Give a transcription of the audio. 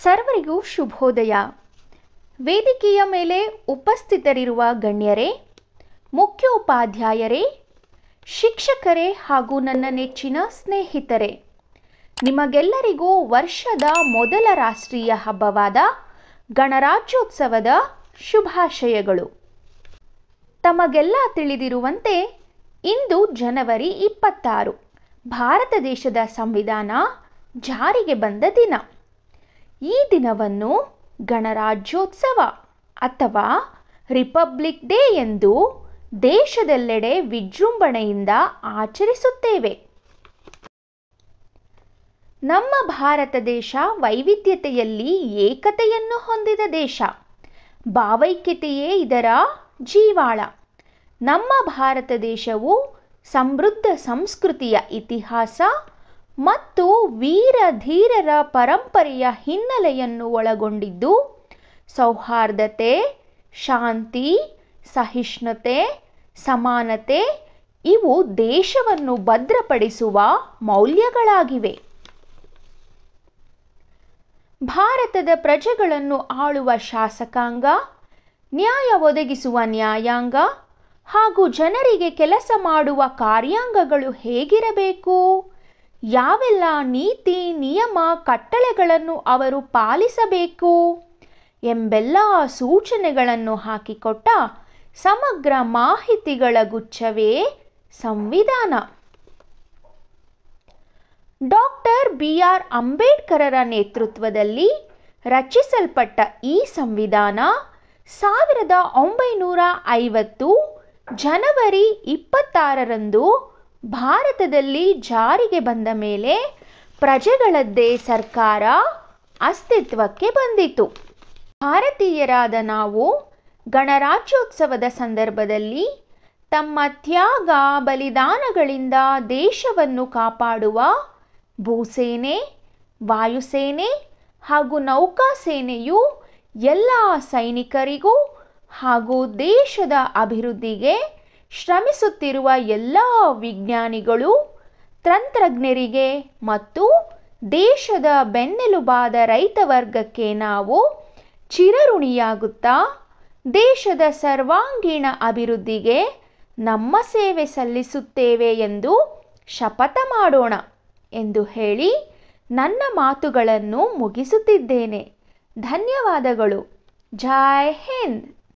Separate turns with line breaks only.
ಸರ್ವರಿಗೂ ಶುಭೋದಯ ವೇದಿಕೆಯ ಮೇಲೆ ಉಪಸ್ಥಿತರಿರುವ ಗಣ್ಯರೇ ಮುಖ್ಯೋಪಾಧ್ಯಾಯರೇ ಶಿಕ್ಷಕರೇ ಹಾಗೂ ನನ್ನ ನೆಚ್ಚಿನ ಸ್ನೇಹಿತರೆ ನಿಮಗೆಲ್ಲರಿಗೂ ವರ್ಷದ ಮೊದಲ ರಾಷ್ಟ್ರೀಯ ಹಬ್ಬವಾದ ಗಣರಾಜ್ಯೋತ್ಸವದ ಶುಭಾಶಯಗಳು ತಮಗೆಲ್ಲ ತಿಳಿದಿರುವಂತೆ ಇಂದು ಜನವರಿ ಇಪ್ಪತ್ತಾರು ಭಾರತ ದೇಶದ ಸಂವಿಧಾನ ಜಾರಿಗೆ ಬಂದ ದಿನ ಈ ದಿನವನ್ನು ಗಣರಾಜ್ಯೋತ್ಸವ ಅಥವಾ ರಿಪಬ್ಲಿಕ್ ಡೇ ಎಂದು ದೇಶದೆಲ್ಲೆಡೆ ವಿಜೃಂಭಣೆಯಿಂದ ಆಚರಿಸುತ್ತೇವೆ ನಮ್ಮ ಭಾರತ ದೇಶ ವೈವಿಧ್ಯತೆಯಲ್ಲಿ ಏಕತೆಯನ್ನು ಹೊಂದಿದ ದೇಶ ಭಾವೈಕ್ಯತೆಯೇ ಇದರ ಜೀವಾಳ ನಮ್ಮ ಭಾರತ ದೇಶವು ಸಮೃದ್ಧ ಸಂಸ್ಕೃತಿಯ ಇತಿಹಾಸ ಮತ್ತು ವೀರಧೀರರ ಪರಂಪರೆಯ ಹಿನ್ನೆಲೆಯನ್ನು ಒಳಗೊಂಡಿದ್ದು ಸೌಹಾರ್ದತೆ ಶಾಂತಿ ಸಹಿಷ್ಣುತೆ ಸಮಾನತೆ ಇವು ದೇಶವನ್ನು ಭದ್ರಪಡಿಸುವ ಮೌಲ್ಯಗಳಾಗಿವೆ ಭಾರತದ ಪ್ರಜೆಗಳನ್ನು ಆಳುವ ಶಾಸಕಾಂಗ ನ್ಯಾಯ ಒದಗಿಸುವ ನ್ಯಾಯಾಂಗ ಹಾಗೂ ಜನರಿಗೆ ಕೆಲಸ ಮಾಡುವ ಕಾರ್ಯಾಂಗಗಳು ಹೇಗಿರಬೇಕು ಯಾವೆಲ್ಲ ನೀತಿ ನಿಯಮ ಕಟ್ಟಳೆಗಳನ್ನು ಅವರು ಪಾಲಿಸಬೇಕು ಎಂಬೆಲ್ಲ ಸೂಚನೆಗಳನ್ನು ಹಾಕಿಕೊಟ್ಟ ಸಮಗ್ರ ಮಾಹಿತಿಗಳ ಗುಚ್ಛವೇ ಸಂವಿಧಾನ ಡಾಕ್ಟರ್ ಬಿ ಆರ್ ಅಂಬೇಡ್ಕರರ ನೇತೃತ್ವದಲ್ಲಿ ರಚಿಸಲ್ಪಟ್ಟ ಈ ಸಂವಿಧಾನ ಸಾವಿರದ ಒಂಬೈನೂರ ಐವತ್ತು ಜನವರಿ ಇಪ್ಪತ್ತಾರರಂದು ಭಾರತದಲ್ಲಿ ಜಾರಿಗೆ ಬಂದ ಮೇಲೆ ಪ್ರಜೆಗಳದ್ದೇ ಸರ್ಕಾರ ಅಸ್ತಿತ್ವಕ್ಕೆ ಬಂದಿತು ಭಾರತೀಯರಾದ ನಾವು ಗಣರಾಜ್ಯೋತ್ಸವದ ಸಂದರ್ಭದಲ್ಲಿ ತಮ್ಮ ತ್ಯಾಗ ಬಲಿದಾನಗಳಿಂದ ದೇಶವನ್ನು ಕಾಪಾಡುವ ಭೂಸೇನೆ ವಾಯುಸೇನೆ ಹಾಗೂ ನೌಕಾಸೇನೆಯು ಎಲ್ಲ ಸೈನಿಕರಿಗೂ ಹಾಗೂ ದೇಶದ ಅಭಿವೃದ್ಧಿಗೆ ಶ್ರಮಿಸುತ್ತಿರುವ ಎಲ್ಲ ವಿಜ್ಞಾನಿಗಳು ತಂತ್ರಜ್ಞರಿಗೆ ಮತ್ತು ದೇಶದ ಬೆನ್ನೆಲುಬಾದ ರೈತ ವರ್ಗಕ್ಕೆ ನಾವು ಚಿರಋಣಿಯಾಗುತ್ತಾ ದೇಶದ ಸರ್ವಾಂಗೀಣ ಅಭಿವೃದ್ಧಿಗೆ ನಮ್ಮ ಸೇವೆ ಸಲ್ಲಿಸುತ್ತೇವೆ ಎಂದು ಶಪಥ ಮಾಡೋಣ ಎಂದು ಹೇಳಿ ನನ್ನ ಮಾತುಗಳನ್ನು ಮುಗಿಸುತ್ತಿದ್ದೇನೆ ಧನ್ಯವಾದಗಳು ಜೈ ಹಿಂದ್